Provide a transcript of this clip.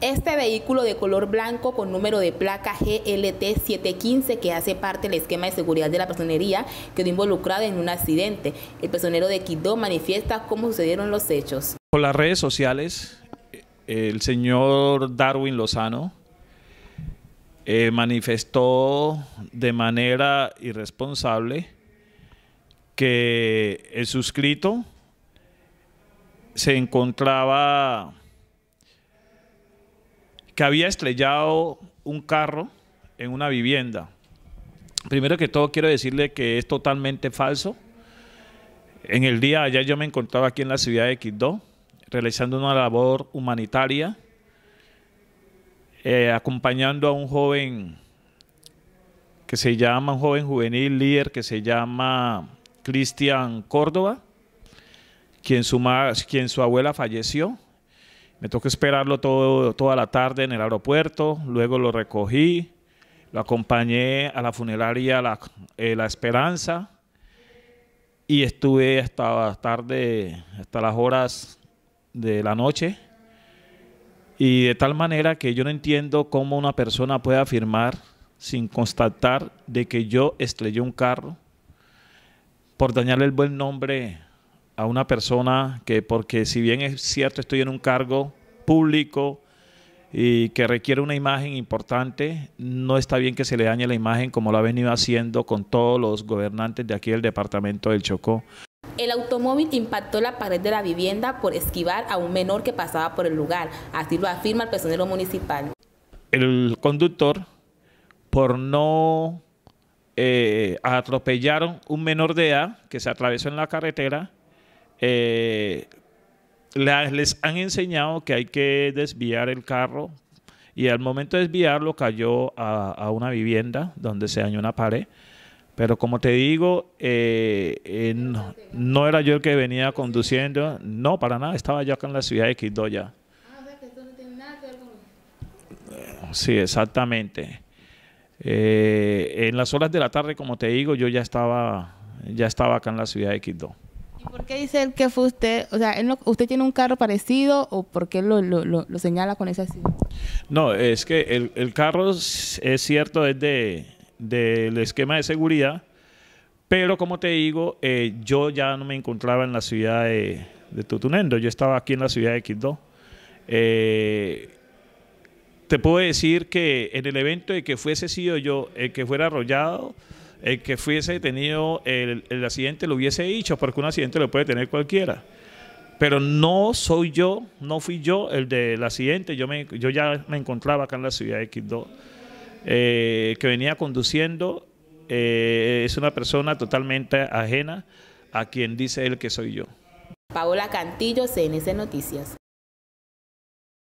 Este vehículo de color blanco con número de placa GLT 715 que hace parte del esquema de seguridad de la personería quedó involucrado en un accidente. El personero de Quito manifiesta cómo sucedieron los hechos. Por las redes sociales, eh, el señor Darwin Lozano eh, manifestó de manera irresponsable que el suscrito se encontraba que había estrellado un carro en una vivienda. Primero que todo quiero decirle que es totalmente falso. En el día de ayer yo me encontraba aquí en la ciudad de Quindó, realizando una labor humanitaria, eh, acompañando a un joven que se llama, un joven juvenil líder que se llama Cristian Córdoba, quien su, quien su abuela falleció me tocó esperarlo todo, toda la tarde en el aeropuerto, luego lo recogí, lo acompañé a la funeraria La, eh, Esperanza y estuve hasta tarde, hasta las horas de la noche. Y de tal manera que yo no entiendo cómo una persona puede afirmar sin constatar de que yo estrellé un carro por dañarle el buen nombre a una persona que, porque si bien es cierto, estoy en un cargo público y que requiere una imagen importante, no está bien que se le dañe la imagen como lo ha venido haciendo con todos los gobernantes de aquí del departamento del Chocó. El automóvil impactó la pared de la vivienda por esquivar a un menor que pasaba por el lugar, así lo afirma el personero municipal. El conductor, por no eh, atropellar un menor de edad que se atravesó en la carretera, eh, les han enseñado que hay que desviar el carro y al momento de desviarlo cayó a, una vivienda donde se dañó una pared. Pero como te digo, eh, no, era yo el que venía conduciendo, no, para nada, estaba yo acá en la ciudad de ya ah, Sí, exactamente. Eh, en las horas de la tarde, como te digo, yo ya estaba, ya estaba acá en la ciudad de Quito. ¿Y por qué dice él que fue usted? O sea, ¿usted tiene un carro parecido o por qué lo, señala con esa así? No, es que el, carro es, cierto, es del esquema de seguridad, pero como te digo, eh, yo ya no me encontraba en la ciudad de, Tutunendo, yo estaba aquí en la ciudad de Quito. Eh, te puedo decir que en el evento de que fuese sido yo el eh, que fuera arrollado, el que fuese tenido el, accidente lo hubiese dicho, porque un accidente lo puede tener cualquiera pero no soy yo, no fui yo el del accidente, yo, me, yo ya me encontraba acá en la ciudad de Quibdó, eh, que venía conduciendo, eh, es una persona totalmente ajena a quien dice él que soy yo. Paola Cantillo, CNC Noticias.